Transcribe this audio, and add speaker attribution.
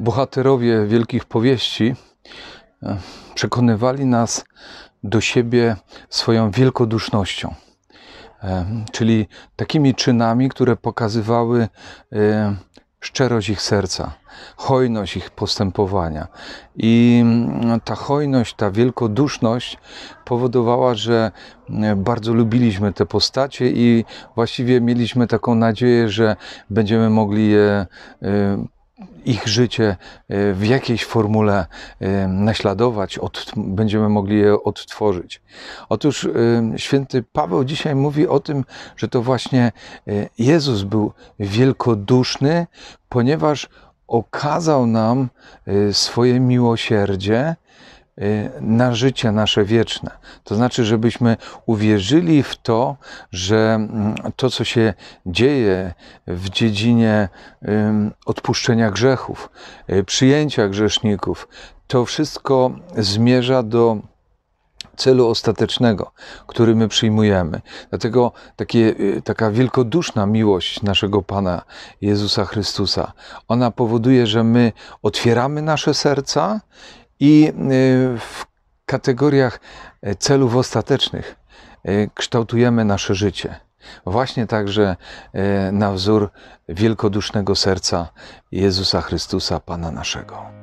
Speaker 1: bohaterowie wielkich powieści e, przekonywali nas do siebie swoją wielkodusznością, e, czyli takimi czynami, które pokazywały e, szczerość ich serca, hojność ich postępowania. I mm, ta hojność, ta wielkoduszność powodowała, że bardzo lubiliśmy te postacie i właściwie mieliśmy taką nadzieję, że będziemy mogli je ich życie e, w jakiejś formule e, naśladować, od, będziemy mogli je odtworzyć. Otóż e, święty Paweł dzisiaj mówi o tym, że to właśnie Jezus był wielkoduszny, ponieważ okazał nam swoje miłosierdzie Y, na życie nasze wieczne. To znaczy, żebyśmy uwierzyli w to, że mm, to, co się dzieje w dziedzinie odpuszczenia grzechów, y, przyjęcia grzeszników, to wszystko zmierza do celu ostatecznego, który my przyjmujemy. Dlatego takie, y, taka wielkoduszna miłość naszego Pana Jezusa Chrystusa, ona powoduje, że my otwieramy nasze serca i y, w kategoriach y, celów ostatecznych y, kształtujemy nasze życie. Właśnie także na wzór wielkodusznego serca Jezusa Chrystusa, Pana naszego.